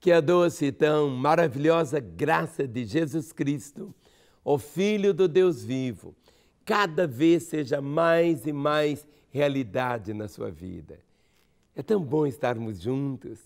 Que a doce e tão maravilhosa graça de Jesus Cristo, o Filho do Deus vivo, cada vez seja mais e mais realidade na sua vida. É tão bom estarmos juntos,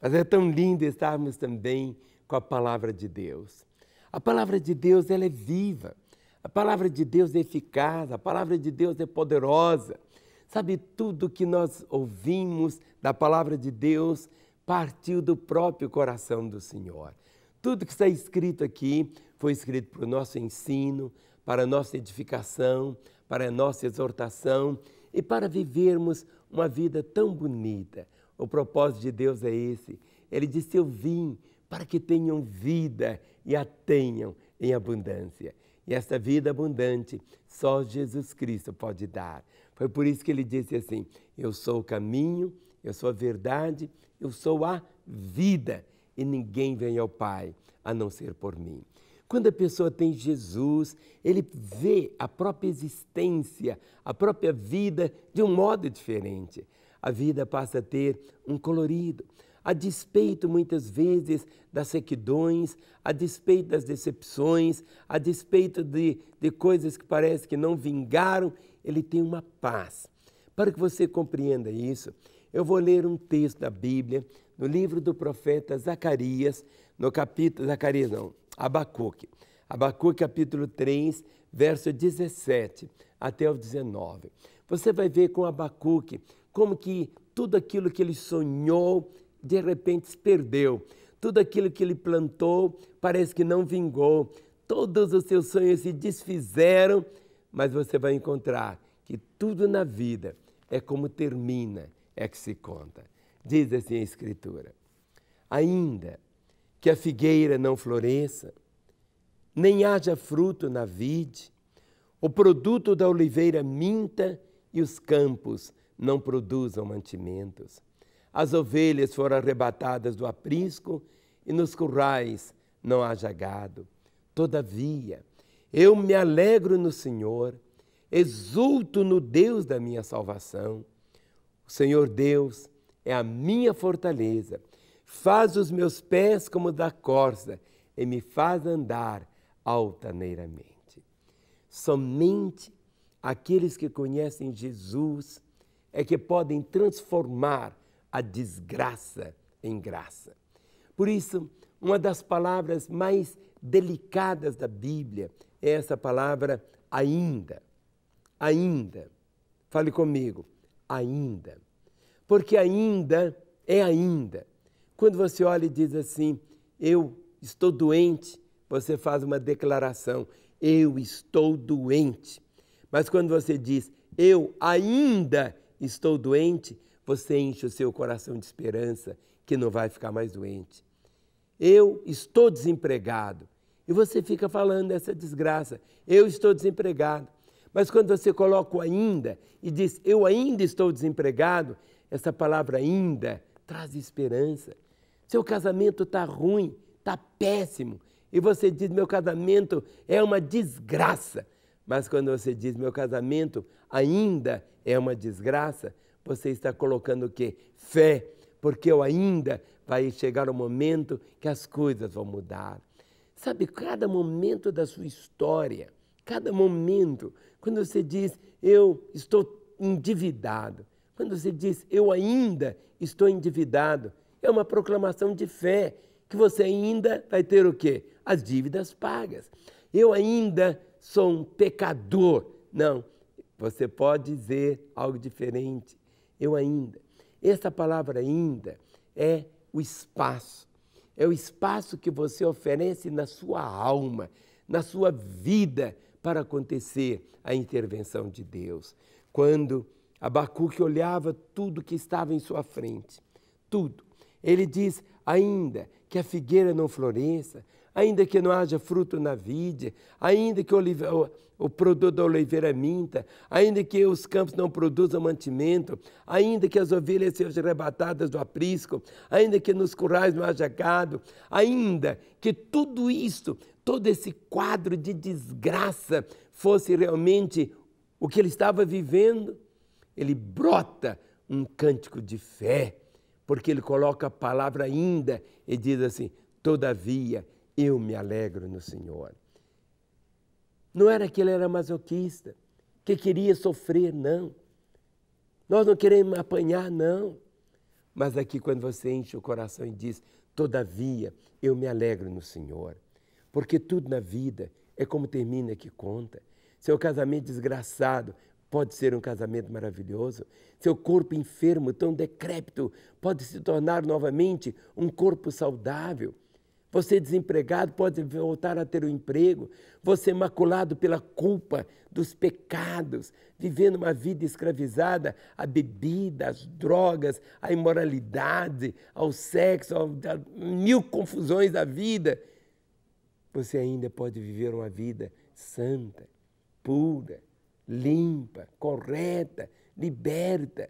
mas é tão lindo estarmos também com a palavra de Deus. A palavra de Deus ela é viva, a palavra de Deus é eficaz, a palavra de Deus é poderosa. Sabe, tudo que nós ouvimos da palavra de Deus partiu do próprio coração do Senhor. Tudo que está escrito aqui foi escrito para o nosso ensino, para a nossa edificação, para a nossa exortação e para vivermos uma vida tão bonita. O propósito de Deus é esse. Ele disse: Eu vim para que tenham vida e a tenham em abundância. E essa vida abundante só Jesus Cristo pode dar. Foi por isso que ele disse assim: Eu sou o caminho, eu sou a verdade eu sou a vida e ninguém vem ao Pai a não ser por mim. Quando a pessoa tem Jesus, ele vê a própria existência, a própria vida de um modo diferente. A vida passa a ter um colorido. A despeito, muitas vezes, das sequidões, a despeito das decepções, a despeito de, de coisas que parece que não vingaram, ele tem uma paz. Para que você compreenda isso, eu vou ler um texto da Bíblia, no livro do profeta Zacarias, no capítulo, Zacarias não, Abacuque. Abacuque capítulo 3, verso 17 até o 19. Você vai ver com Abacuque como que tudo aquilo que ele sonhou, de repente se perdeu. Tudo aquilo que ele plantou parece que não vingou. Todos os seus sonhos se desfizeram, mas você vai encontrar que tudo na vida é como termina, é que se conta. Diz assim a Escritura: Ainda que a figueira não floresça, nem haja fruto na vide, o produto da oliveira minta e os campos não produzam mantimentos. As ovelhas foram arrebatadas do aprisco e nos currais não haja gado. Todavia, eu me alegro no Senhor, exulto no Deus da minha salvação. Senhor Deus é a minha fortaleza. Faz os meus pés como da corça e me faz andar altaneiramente. Somente aqueles que conhecem Jesus é que podem transformar a desgraça em graça. Por isso, uma das palavras mais delicadas da Bíblia é essa palavra ainda. Ainda. Fale comigo ainda. Porque ainda é ainda. Quando você olha e diz assim, eu estou doente, você faz uma declaração, eu estou doente. Mas quando você diz, eu ainda estou doente, você enche o seu coração de esperança que não vai ficar mais doente. Eu estou desempregado. E você fica falando essa desgraça. Eu estou desempregado. Mas quando você coloca o ainda e diz, eu ainda estou desempregado, essa palavra ainda traz esperança. Seu casamento está ruim, está péssimo. E você diz, meu casamento é uma desgraça. Mas quando você diz, meu casamento ainda é uma desgraça, você está colocando o quê? Fé, porque eu ainda vai chegar o momento que as coisas vão mudar. Sabe, cada momento da sua história Cada momento, quando você diz eu estou endividado, quando você diz eu ainda estou endividado, é uma proclamação de fé que você ainda vai ter o quê? As dívidas pagas. Eu ainda sou um pecador. Não, você pode dizer algo diferente. Eu ainda. Essa palavra ainda é o espaço. É o espaço que você oferece na sua alma, na sua vida, para acontecer a intervenção de Deus. Quando Abacuque olhava tudo que estava em sua frente, tudo. Ele diz: ainda que a figueira não floresça, ainda que não haja fruto na vide, ainda que o, o, o produto da oliveira minta, ainda que os campos não produzam mantimento, ainda que as ovelhas sejam arrebatadas do aprisco, ainda que nos currais não haja gado, ainda que tudo isto todo esse quadro de desgraça fosse realmente o que ele estava vivendo, ele brota um cântico de fé, porque ele coloca a palavra ainda e diz assim: Todavia eu me alegro no Senhor. Não era que ele era masoquista, que queria sofrer, não. Nós não queremos apanhar, não. Mas aqui, quando você enche o coração e diz: Todavia eu me alegro no Senhor. Porque tudo na vida é como termina que conta. Seu casamento desgraçado pode ser um casamento maravilhoso. Seu corpo enfermo, tão decrépito, pode se tornar novamente um corpo saudável. Você desempregado pode voltar a ter o um emprego. Você maculado pela culpa dos pecados, vivendo uma vida escravizada à bebida, às drogas, à imoralidade, ao sexo, a mil confusões da vida você ainda pode viver uma vida santa, pura, limpa, correta, liberta.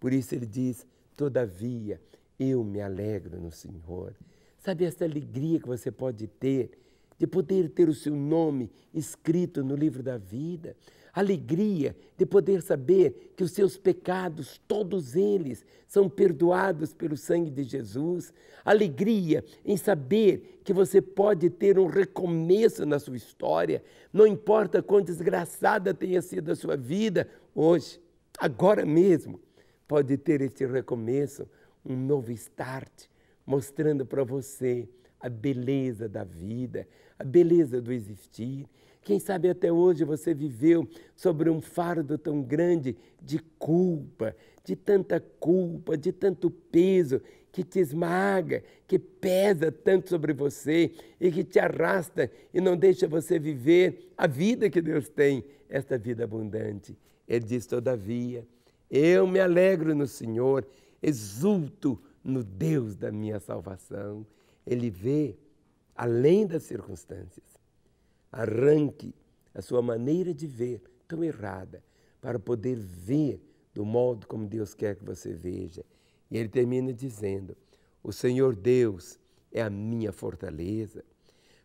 Por isso ele diz: Todavia, eu me alegro no Senhor. Sabe essa alegria que você pode ter de poder ter o seu nome escrito no livro da vida, alegria de poder saber que os seus pecados, todos eles, são perdoados pelo sangue de Jesus, alegria em saber que você pode ter um recomeço na sua história, não importa quão desgraçada tenha sido a sua vida, hoje, agora mesmo, pode ter este recomeço, um novo start, mostrando para você a beleza da vida, a beleza do existir quem sabe até hoje você viveu sobre um fardo tão grande de culpa, de tanta culpa, de tanto peso que te esmaga, que pesa tanto sobre você e que te arrasta e não deixa você viver a vida que Deus tem, esta vida abundante. Ele diz, todavia, eu me alegro no Senhor, exulto no Deus da minha salvação. Ele vê além das circunstâncias. Arranque a sua maneira de ver tão errada para poder ver do modo como Deus quer que você veja. E ele termina dizendo: O Senhor Deus é a minha fortaleza.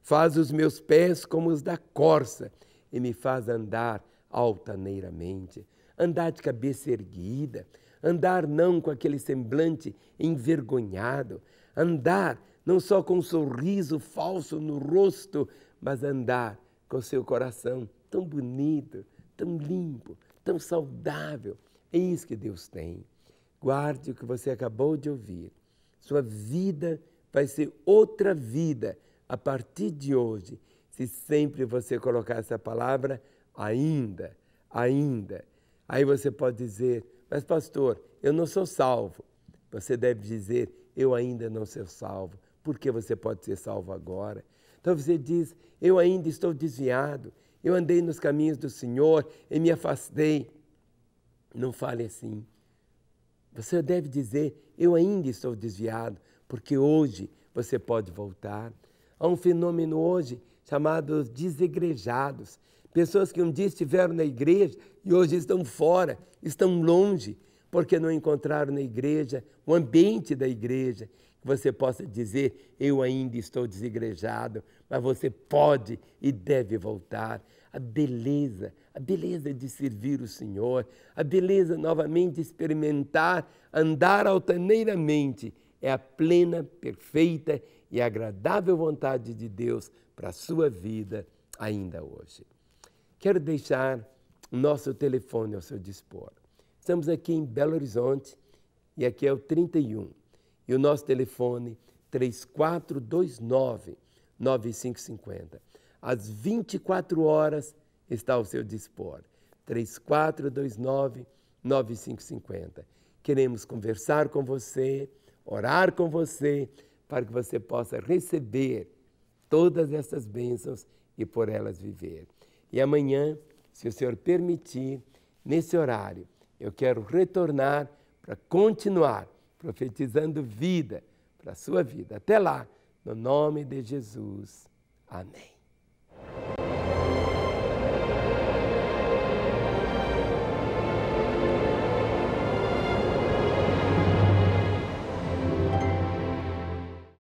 Faz os meus pés como os da corça e me faz andar altaneiramente, andar de cabeça erguida, andar não com aquele semblante envergonhado, andar não só com um sorriso falso no rosto, mas andar com seu coração tão bonito, tão limpo, tão saudável. É isso que Deus tem. Guarde o que você acabou de ouvir. Sua vida vai ser outra vida a partir de hoje, se sempre você colocar essa palavra ainda, ainda. Aí você pode dizer, mas pastor, eu não sou salvo. Você deve dizer, eu ainda não sou salvo. Porque você pode ser salvo agora. Então você diz: Eu ainda estou desviado, eu andei nos caminhos do Senhor e me afastei. Não fale assim. Você deve dizer: Eu ainda estou desviado, porque hoje você pode voltar. Há um fenômeno hoje chamado desegrejados pessoas que um dia estiveram na igreja e hoje estão fora, estão longe, porque não encontraram na igreja o ambiente da igreja, que você possa dizer: Eu ainda estou desigrejado, mas você pode e deve voltar. A beleza, a beleza de servir o Senhor, a beleza novamente experimentar, andar altaneiramente, é a plena, perfeita e agradável vontade de Deus para a sua vida ainda hoje. Quero deixar nosso telefone ao seu dispor. Estamos aqui em Belo Horizonte e aqui é o 31 e o nosso telefone 3429 9550. Às 24 horas está ao seu dispor. 3429 9550. Queremos conversar com você, orar com você, para que você possa receber todas essas bênçãos e por elas viver. E amanhã, se o Senhor permitir, nesse horário, eu quero retornar para continuar profetizando vida para a sua vida. Até lá, no nome de Jesus. Amém.